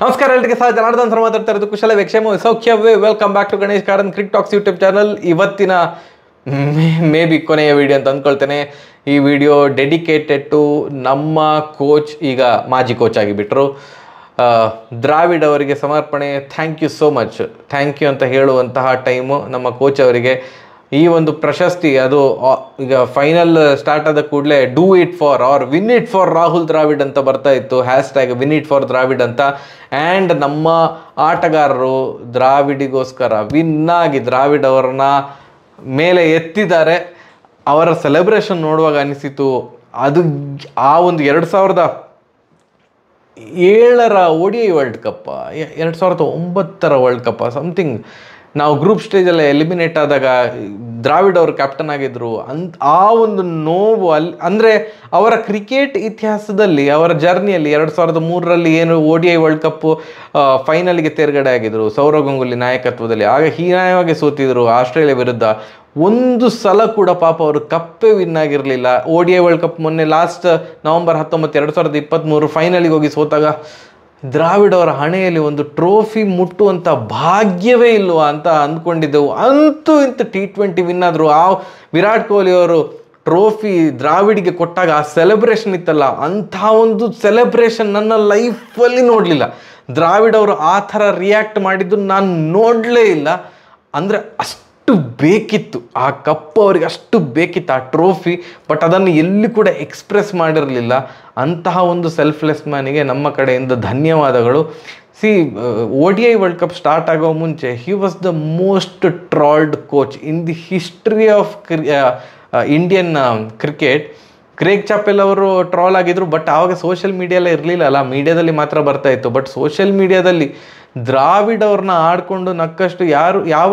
ನಮಸ್ಕಾರ ಎಲ್ರಿಗೆ ಸಹ ಜನಾರ್ದನ್ ಸರ್ ಮಾತಾಡ್ತಾ ಇರೋದು ಕುಶಲ ವೆಕ್ಷೇಮ ಸೌಖ್ಯವೇ welcome back to Ganesh Karan crick talks YouTube channel ಇವತ್ತಿನ ಮೇ ಬಿ ಕೊನೆಯ ವಿಡಿಯೋ ಅಂತ ಅಂದ್ಕೊಳ್ತೇನೆ ಈ ವಿಡಿಯೋ ಡೆಡಿಕೇಟೆಡ್ ಟು ನಮ್ಮ ಕೋಚ್ ಈಗ ಮಾಜಿ ಕೋಚ್ ಆಗಿಬಿಟ್ರು ದ್ರಾವಿಡ್ ಅವರಿಗೆ ಸಮರ್ಪಣೆ thank you so much thank you ಅಂತ ಹೇಳುವಂತಹ ಟೈಮು ನಮ್ಮ ಕೋಚ್ ಅವರಿಗೆ ಈ ಒಂದು ಪ್ರಶಸ್ತಿ ಅದು ಈಗ ಫೈನಲ್ ಸ್ಟಾರ್ಟ್ ಆದ ಕೂಡಲೇ do it for or win it for Rahul Dravid ಅಂತ ಬರ್ತಾ ಇತ್ತು hashtag win it for Dravid ಅಂತ ಆ್ಯಂಡ್ ನಮ್ಮ ಆಟಗಾರರು ದ್ರಾವಿಡಿಗೋಸ್ಕರ ವಿನ್ ಆಗಿ ದ್ರಾವಿಡ್ ಅವರನ್ನ ಮೇಲೆ ಎತ್ತಿದ್ದಾರೆ ಅವರ ಸೆಲೆಬ್ರೇಷನ್ ನೋಡುವಾಗ ಅನಿಸಿತು ಅದು ಆ ಒಂದು ಎರಡು ಸಾವಿರದ ಏಳರ ಒಡಿ ವರ್ಲ್ಡ್ ಕಪ್ಪ ಎರಡು ಸಾವಿರದ ಒಂಬತ್ತರ ವರ್ಲ್ಡ್ ಕಪ್ಪ ಸಮಥಿಂಗ್ ನಾವು ಗ್ರೂಪ್ ಸ್ಟೇಜಲ್ಲೇ ಎಲಿಮಿನೇಟ್ ಆದಾಗ ದ್ರಾವಿಡ್ ಅವರು ಕ್ಯಾಪ್ಟನ್ ಆಗಿದ್ದರು ಅಂತ ಆ ಒಂದು ನೋವು ಅಲ್ಲಿ ಅಂದರೆ ಅವರ ಕ್ರಿಕೆಟ್ ಇತಿಹಾಸದಲ್ಲಿ ಅವರ ಜರ್ನಿಯಲ್ಲಿ ಎರಡು ಸಾವಿರದ ಮೂರರಲ್ಲಿ ಏನು O D I world cup ಫೈನಲ್ಗೆ ತೇರ್ಗಡೆ ಆಗಿದ್ದರು ಸೌರವ್ ಗಂಗೂಲಿ ನಾಯಕತ್ವದಲ್ಲಿ ಆಗ ಹೀನಾಯವಾಗಿ ಸೋತಿದ್ರು ಆಸ್ಟ್ರೇಲಿಯಾ ವಿರುದ್ಧ ಒಂದು ಸಲ ಕೂಡ ಪಾಪ ಅವರು ಕಪ್ಪೇ ವಿನ್ ಆಗಿರಲಿಲ್ಲ O D I world cup ಮೊನ್ನೆ ಲಾಸ್ಟ್ ನವೆಂಬರ್ ಹತ್ತೊಂಬತ್ತು ಎರಡು ಸಾವಿರದ ಇಪ್ಪತ್ತ್ಮೂರು ಫೈನಲಿಗೆ ಹೋಗಿ ಸೋತಾಗ ದ್ರಾವಿಡವರ ಹಣೆಯಲ್ಲಿ ಒಂದು ಟ್ರೋಫಿ ಮುಟ್ಟುವಂಥ ಭಾಗ್ಯವೇ ಇಲ್ವಾ ಅಂತ ಅಂದ್ಕೊಂಡಿದ್ದೆವು ಅಂತೂ ಇಂತ ಟಿ ಟ್ವೆಂಟಿ ವಿನ್ ಆದರು ಆ ವಿರಾಟ್ ಕೊಹ್ಲಿ ಅವರು ಟ್ರೋಫಿ ದ್ರಾವಿಡಿಗೆ ಕೊಟ್ಟಾಗ ಆ ಸೆಲೆಬ್ರೇಷನ್ ಇತ್ತಲ್ಲ ಅಂಥ ಒಂದು ಸೆಲೆಬ್ರೇಷನ್ ನನ್ನ ಲೈಫಲ್ಲಿ ನೋಡಲಿಲ್ಲ ದ್ರಾವಿಡ್ ಅವರು ಆ ಥರ ರಿಯಾಕ್ಟ್ ಮಾಡಿದ್ದು ನಾನು ನೋಡಲೇ ಇಲ್ಲ ಅಂದರೆ ಅಷ್ಟು ಅಷ್ಟು ಬೇಕಿತ್ತು ಆ ಕಪ್ ಅವ್ರಿಗೆ ಅಷ್ಟು ಬೇಕಿತ್ತು ಆ ಟ್ರೋಫಿ ಬಟ್ ಅದನ್ನು ಎಲ್ಲಿ ಕೂಡ ಎಕ್ಸ್ಪ್ರೆಸ್ ಮಾಡಿರಲಿಲ್ಲ ಅಂತಹ ಒಂದು ಸೆಲ್ಫ್ಲೆಸ್ ಮ್ಯಾನಿಗೆ ನಮ್ಮ ಕಡೆಯಿಂದ ಧನ್ಯವಾದಗಳು C O D I world cup start ಆಗೋ ಮುಂಚೆ he was the most trolled coach in the history of ಕ್ರಿ ಇಂಡಿಯನ್ ಕ್ರಿಕೆಟ್ ಕ್ರೇಗ್ ಚಾಪೆಲ್ ಅವರು ಟ್ರಾಲ್ ಆಗಿದ್ರು ಬಟ್ ಆವಾಗ ಸೋಷಿಯಲ್ ಮೀಡಿಯೆಲ್ಲ ಇರಲಿಲ್ಲ ಅಲ್ಲ ಮೀಡಿಯಾದಲ್ಲಿ ಮಾತ್ರ ಬರ್ತಾ ಇತ್ತು ಬಟ್ ಸೋಷಿಯಲ್ ಮೀಡಿಯಾದಲ್ಲಿ ದ್ರಾವಿಡ್ ಅವ್ರನ್ನ ಆಡಿಕೊಂಡು ನಕ್ಕಷ್ಟು ಯಾರು ಯಾವ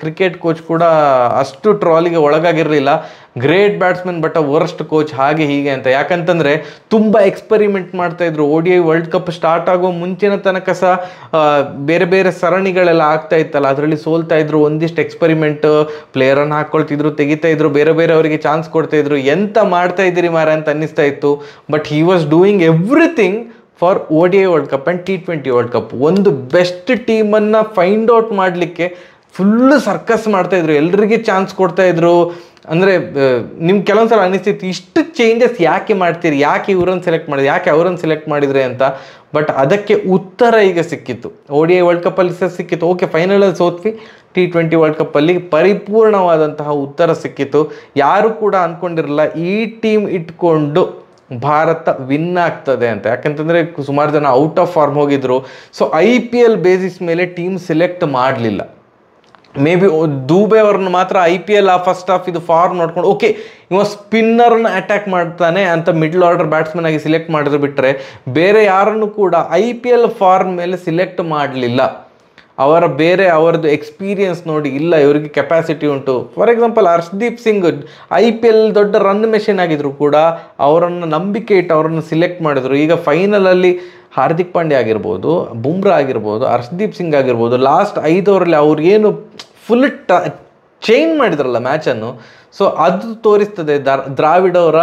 ಕ್ರಿಕೆಟ್ ಕೋಚ್ ಕೂಡ ಅಷ್ಟು ಟ್ರಾಲಿಗೆ ಒಳಗಾಗಿರಲಿಲ್ಲ great batsman but worst coach ಹಾಗೆ ಹೀಗೆ ಅಂತ ಯಾಕಂತಂದರೆ ತುಂಬ ಎಕ್ಸ್ಪೆರಿಮೆಂಟ್ ಮಾಡ್ತಾಯಿದ್ರು O D I world cup start ಆಗೋ ಮುಂಚಿನ ತನಕ ಸಹ ಬೇರೆ ಬೇರೆ ಸರಣಿಗಳೆಲ್ಲ ಆಗ್ತಾ ಇತ್ತಲ್ಲ ಅದರಲ್ಲಿ ಸೋಲ್ತಾ ಇದ್ರು ಒಂದಿಷ್ಟು ಎಕ್ಸ್ಪೆರಿಮೆಂಟ್ ಪ್ಲೇಯರನ್ನು ಹಾಕ್ಕೊಳ್ತಿದ್ರು ತೆಗಿತಾ ಇದ್ರು ಬೇರೆ ಬೇರೆ ಅವರಿಗೆ ಚಾನ್ಸ್ ಕೊಡ್ತಾ ಇದ್ರು ಎಂತ ಮಾಡ್ತಾ ಇದ್ದೀರಿ ಮಾರ ಅಂತ ಅನ್ನಿಸ್ತಾ ಇತ್ತು but he was doing everything for O D I world cup and T twenty world cup ಒಂದು ಬೆಸ್ಟ್ ಟೀಮನ್ನು ಫೈಂಡ್ ಔಟ್ ಮಾಡಲಿಕ್ಕೆ ಫುಲ್ಲು ಸರ್ಕಸ್ ಮಾಡ್ತಾಯಿದ್ರು ಎಲ್ರಿಗೆ ಚಾನ್ಸ್ ಕೊಡ್ತಾಯಿದ್ರು ಅಂದರೆ ನಿಮ್ಗೆ ಕೆಲವೊಂದು ಸಲ ಅನಿಸ್ತಿತ್ತು ಇಷ್ಟು ಚೇಂಜಸ್ ಯಾಕೆ ಮಾಡ್ತೀರಿ ಯಾಕೆ ಇವ್ರನ್ನ ಸೆಲೆಕ್ಟ್ ಮಾಡಿದ್ರಿ ಯಾಕೆ ಅವ್ರನ್ನ ಸೆಲೆಕ್ಟ್ ಮಾಡಿದರೆ ಅಂತ ಬಟ್ ಅದಕ್ಕೆ ಉತ್ತರ ಈಗ ಸಿಕ್ಕಿತ್ತು ಓ ಡಿ ಐ ವರ್ಲ್ಡ್ ಕಪ್ಪಲ್ಲಿ ಸಹ ಸಿಕ್ಕಿತ್ತು ಓಕೆ ಫೈನಲಲ್ಲಿ ಸೋತ್ವಿ ಟಿ ಟ್ವೆಂಟಿ ವರ್ಲ್ಡ್ ಕಪ್ಪಲ್ಲಿ ಪರಿಪೂರ್ಣವಾದಂತಹ ಉತ್ತರ ಸಿಕ್ಕಿತ್ತು ಯಾರು ಕೂಡ ಅಂದ್ಕೊಂಡಿರಲ್ಲ ಈ ಟೀಮ್ ಇಟ್ಕೊಂಡು ಭಾರತ ವಿನ್ ಆಗ್ತದೆ ಅಂತ ಯಾಕಂತಂದರೆ ಸುಮಾರು ಜನ ಔಟ್ ಆಫ್ ಫಾರ್ಮ್ ಹೋಗಿದ್ರು so I P L basis ಮೇಲೆ ಟೀಮ್ ಸೆಲೆಕ್ಟ್ ಮಾಡಲಿಲ್ಲ ಮೇ ಬಿ ದೂಬೆ ಅವ್ರನ್ನ ಮಾತ್ರ ಐ ಪಿ ಎಲ್ ಆ ಫಸ್ಟ್ ಆಫ್ ಇದು ಫಾರ್ಮ್ ನೋಡ್ಕೊಂಡು ಓಕೆ ಇವ ಸ್ಪಿನ್ನರ್ನ ಅಟ್ಯಾಕ್ ಮಾಡ್ತಾನೆ ಅಂತ ಮಿಡ್ಲ್ ಆರ್ಡರ್ ಬ್ಯಾಟ್ಸ್ಮನ್ ಆಗಿ ಸಿಲೆಕ್ಟ್ ಮಾಡಿದ್ರು ಬಿಟ್ಟರೆ ಬೇರೆ ಯಾರನ್ನು ಕೂಡ ಐ ಪಿ ಎಲ್ ಫಾರ್ಮ್ ಮೇಲೆ ಸಿಲೆಕ್ಟ್ ಮಾಡಲಿಲ್ಲ ಅವರ ಬೇರೆ ಅವರದ್ದು ಎಕ್ಸ್ಪೀರಿಯನ್ಸ್ ನೋಡಿ ಇಲ್ಲ ಇವರಿಗೆ ಕೆಪಾಸಿಟಿ ಉಂಟು for example Harshdeep Singh I P L ದೊಡ್ಡ ರನ್ ಮೆಷಿನ್ ಆಗಿದ್ರು ಕೂಡ ಅವರನ್ನು ನಂಬಿಕೆ ಇಟ್ಟು ಅವರನ್ನು ಸಿಲೆಕ್ಟ್ ಮಾಡಿದ್ರು ಈಗ ಫೈನಲಲ್ಲಿ ಹಾರ್ದಿಕ್ ಪಾಂಡ್ಯ ಆಗಿರ್ಬೋದು ಬುಮ್ರಾ ಆಗಿರ್ಬೋದು ಹರ್ಷದೀಪ್ ಸಿಂಗ್ ಆಗಿರ್ಬೋದು ಲಾಸ್ಟ್ ಐದು ಓವರಲ್ಲಿ ಏನು ಫುಲ್ ಟ ಚೇಂಜ್ ಮಾಡಿದ್ರಲ್ಲ ಮ್ಯಾಚನ್ನು ಸೊ ಅದು ತೋರಿಸ್ತದೆ ದ್ರಾವಿಡ್ ಅವರ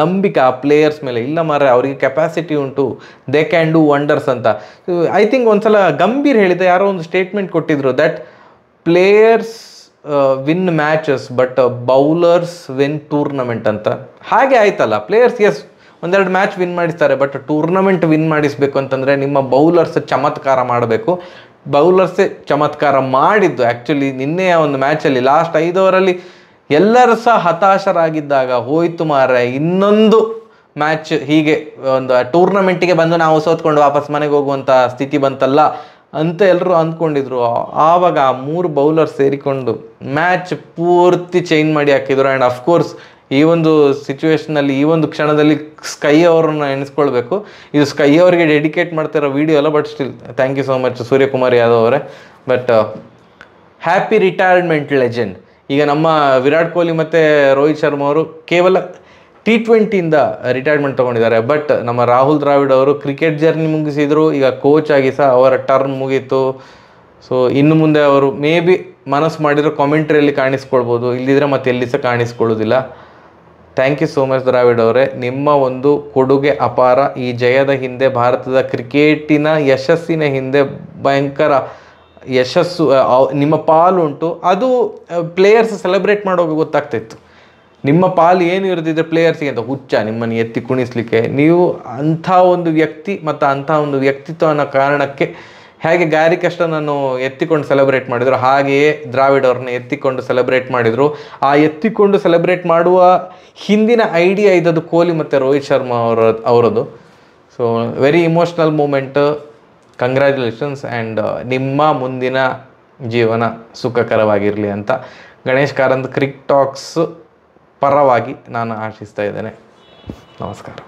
ನಂಬಿಕೆ ಆ ಪ್ಲೇಯರ್ಸ್ ಮೇಲೆ ಇಲ್ಲ ಮಾರ್ರೆ ಅವರಿಗೆ ಕೆಪಾಸಿಟಿ ಉಂಟು ದೇ ಕ್ಯಾನ್ ಡೂ ವಂಡರ್ಸ್ ಅಂತ ಐ ಥಿಂಕ್ ಒಂದ್ಸಲ ಗಂಭೀರ್ ಹೇಳಿದೆ ಯಾರೋ ಒಂದು ಸ್ಟೇಟ್ಮೆಂಟ್ ಕೊಟ್ಟಿದ್ರು that players win matches but bowlers win tournament ಅಂತ ಹಾಗೆ ಆಯ್ತಲ್ಲ ಪ್ಲೇಯರ್ಸ್ ಎಸ್ ಒಂದೆರಡು ಮ್ಯಾಚ್ ವಿನ್ ಮಾಡಿಸ್ತಾರೆ ಬಟ್ ಟೂರ್ನಮೆಂಟ್ ವಿನ್ ಮಾಡಿಸಬೇಕು ಅಂತಂದರೆ ನಿಮ್ಮ ಬೌಲರ್ಸ್ ಚಮತ್ಕಾರ ಮಾಡಬೇಕು ಬೌಲರ್ಸೇ ಚಮತ್ಕಾರ ಮಾಡಿದ್ದು ಆ್ಯಕ್ಚುಲಿ ನಿನ್ನೆಯ ಒಂದು ಮ್ಯಾಚಲ್ಲಿ ಲಾಸ್ಟ್ ಐದು ಓವರಲ್ಲಿ ಎಲ್ಲರೂ ಸಹ ಹತಾಶರಾಗಿದ್ದಾಗ ಹೋಯ್ತು ಮಾರ ಇನ್ನೊಂದು ಮ್ಯಾಚ್ ಹೀಗೆ ಒಂದು ಟೂರ್ನಮೆಂಟಿಗೆ ಬಂದು ನಾವು ಸೋತ್ಕೊಂಡು ವಾಪಸ್ ಮನೆಗೆ ಹೋಗುವಂಥ ಸ್ಥಿತಿ ಬಂತಲ್ಲ ಅಂತ ಎಲ್ಲರೂ ಅಂದ್ಕೊಂಡಿದ್ರು ಆವಾಗ ಆ ಮೂರು ಬೌಲರ್ ಸೇರಿಕೊಂಡು ಮ್ಯಾಚ್ ಪೂರ್ತಿ ಚೇಂಜ್ ಮಾಡಿ ಹಾಕಿದ್ರು ಆ್ಯಂಡ್ ಅಫ್ಕೋರ್ಸ್ ಈ ಒಂದು ಸಿಚುವೇಶನಲ್ಲಿ ಈ ಒಂದು ಕ್ಷಣದಲ್ಲಿ ಸ್ಕೈ ಅವ್ರನ್ನ ಎಣಿಸ್ಕೊಳ್ಬೇಕು ಇದು ಸ್ಕೈ ಅವರಿಗೆ ಡೆಡಿಕೇಟ್ ಮಾಡ್ತಿರೋ ವಿಡಿಯೋ ಅಲ್ಲ but still thank you so much Suryakumar Yadav ಅವರೇ ಬಟ್ ಹ್ಯಾಪಿ ರಿಟೈರ್ಮೆಂಟ್ ಲೆಜೆಂಡ್ ಈಗ ನಮ್ಮ ವಿರಾಟ್ ಕೊಹ್ಲಿ ಮತ್ತು ರೋಹಿತ್ ಶರ್ಮಾ ಅವರು ಕೇವಲ ಟಿ ಟ್ವೆಂಟಿಯಿಂದ ರಿಟೈರ್ಮೆಂಟ್ ತೊಗೊಂಡಿದ್ದಾರೆ ಬಟ್ ನಮ್ಮ ರಾಹುಲ್ ದ್ರಾವಿಡ್ ಅವರು ಕ್ರಿಕೆಟ್ ಜರ್ನಿ ಮುಗಿಸಿದರು ಈಗ ಕೋಚ್ ಆಗಿ ಸಹ ಅವರ ಟರ್ನ್ ಮುಗೀತು ಸೊ ಇನ್ನು ಮುಂದೆ ಅವರು ಮೇ ಬಿ ಮನಸ್ಸು ಮಾಡಿರೋ ಕಾಮೆಂಟ್ರಿಯಲ್ಲಿ ಕಾಣಿಸ್ಕೊಳ್ಬೋದು ಇಲ್ಲಿದ್ರೆ ಮತ್ತೆ ಎಲ್ಲಿ ಸಹ ಕಾಣಿಸ್ಕೊಳ್ಳೋದಿಲ್ಲ thank you so much Dravid ಅವರೇ ನಿಮ್ಮ ಒಂದು ಕೊಡುಗೆ ಅಪಾರ ಈ ಜಯದ ಹಿಂದೆ ಭಾರತದ ಕ್ರಿಕೆಟಿನ ಯಶಸ್ಸಿನ ಹಿಂದೆ ಭಯಂಕರ ಯಶಸ್ಸು ನಿಮ್ಮ ಪಾಲು ಉಂಟು ಅದು ಪ್ಲೇಯರ್ಸ್ ಸೆಲೆಬ್ರೇಟ್ ಮಾಡೋಕ್ಕೆ ಗೊತ್ತಾಗ್ತಾಯಿತ್ತು ನಿಮ್ಮ ಪಾಲು ಏನು ಇರದಿದ್ರೆ ಪ್ಲೇಯರ್ಸಿಗೆ ಅಂತ ಹುಚ್ಚ ನಿಮ್ಮನ್ನು ಎತ್ತಿ ಕುಣಿಸ್ಲಿಕ್ಕೆ ನೀವು ಅಂಥ ಒಂದು ವ್ಯಕ್ತಿ ಮತ್ತು ಅಂಥ ಒಂದು ವ್ಯಕ್ತಿತ್ವ ಅನ್ನೋ ಕಾರಣಕ್ಕೆ ಹೇಗೆ ಗ್ಯಾರಿ ಕಷ್ಟನನ್ನು ಎತ್ತಿಕೊಂಡು ಸೆಲೆಬ್ರೇಟ್ ಮಾಡಿದರು ಹಾಗೆಯೇ ದ್ರಾವಿಡ್ ಅವ್ರನ್ನ ಎತ್ತಿಕೊಂಡು ಸೆಲೆಬ್ರೇಟ್ ಮಾಡಿದರು ಆ ಎತ್ತಿಕೊಂಡು ಸೆಲೆಬ್ರೇಟ್ ಮಾಡುವ ಹಿಂದಿನ ಐಡಿಯಾ ಇದದು ಕೊಹ್ಲಿ ಮತ್ತು ರೋಹಿತ್ ಶರ್ಮಾ ಅವರ ಅವರದ್ದು so very emotional moment congratulations and uh, ನಿಮ್ಮ ಮುಂದಿನ ಜೀವನ ಸುಖಕರವಾಗಿರಲಿ ಅಂತ ಗಣೇಶ್ ಕಾರಂದ್ ಕ್ರಿಕ್ ಟಾಕ್ಸ್ ಪರವಾಗಿ ನಾನು ಆಶಿಸ್ತಾ ಇದ್ದೇನೆ ನಮಸ್ಕಾರ